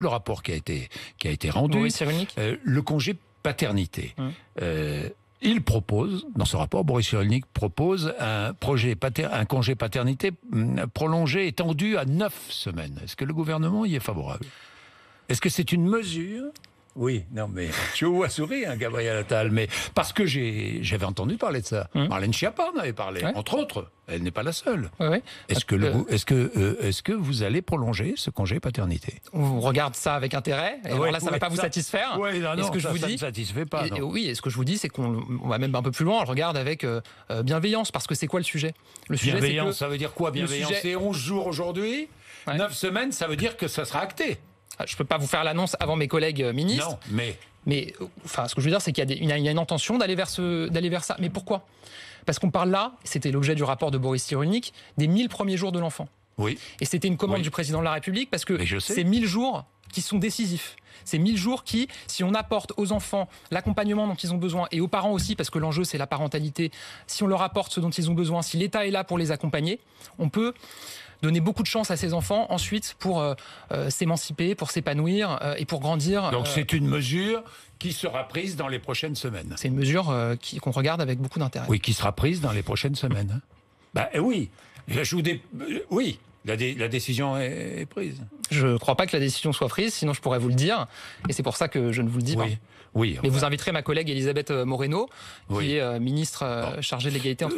le rapport qui a été, qui a été rendu, euh, le congé paternité. Hum. Euh, il propose, dans ce rapport, Boris Cyrulnik propose un, projet un congé paternité hum, prolongé, étendu à neuf semaines. Est-ce que le gouvernement y est favorable Est-ce que c'est une mesure oui, non, mais tu vois sourire, hein, Gabriel Attal, mais parce que j'avais entendu parler de ça. Hmm. Marlène Schiappa en avait parlé, entre autres. Elle n'est pas la seule. Est-ce que, euh, est que, euh, est que vous allez prolonger ce congé paternité On regarde ça avec intérêt. Et là, ça ne va pas vous satisfaire. Oui, ce que ça, je vous satisfait pas. oui, et ce que je vous dis, c'est qu'on va même un peu plus loin. On regarde avec euh, bienveillance, parce que c'est quoi le sujet Le bienveillance, ça veut dire quoi Bienveillance, c'est 11 jours aujourd'hui. 9 semaines, ça veut dire que ça sera acté. Ah, je ne peux pas vous faire l'annonce avant mes collègues euh, ministres. Non, mais. Mais enfin, ce que je veux dire, c'est qu'il y, a une intention d'aller vers, ce, vers ça. Mais pourquoi Parce qu'on parle là, c'était l'objet du rapport de Boris Cyrulnik, des 1000 premiers jours de l'enfant. Oui. Et c'était une commande du président de la République parce que ces 1000 jours sont décisifs. Ces 1000 jours qui, si on apporte aux enfants l'accompagnement dont ils ont besoin et aux parents aussi, parce que l'enjeu c'est la parentalité, si on leur apporte ce dont ils ont besoin, si l'État est là pour les accompagner, on peut donner beaucoup de chance à ces enfants ensuite pour euh, euh, s'émanciper, pour s'épanouir euh, et pour grandir. Donc c'est une mesure qui sera prise dans les prochaines semaines. C'est une mesure qu'on regarde avec beaucoup d'intérêt. Oui, qui sera prise dans les prochaines semaines. Bah eh oui, je oui, la, décision est, prise. Je ne crois pas que la décision soit prise, sinon je pourrais vous le dire. Et c'est pour ça que je ne vous le dis pas. Oui, Mais vous inviterez ma collègue Elisabeth euh, Moreno, qui est euh, ministre euh, chargée de l'égalité entre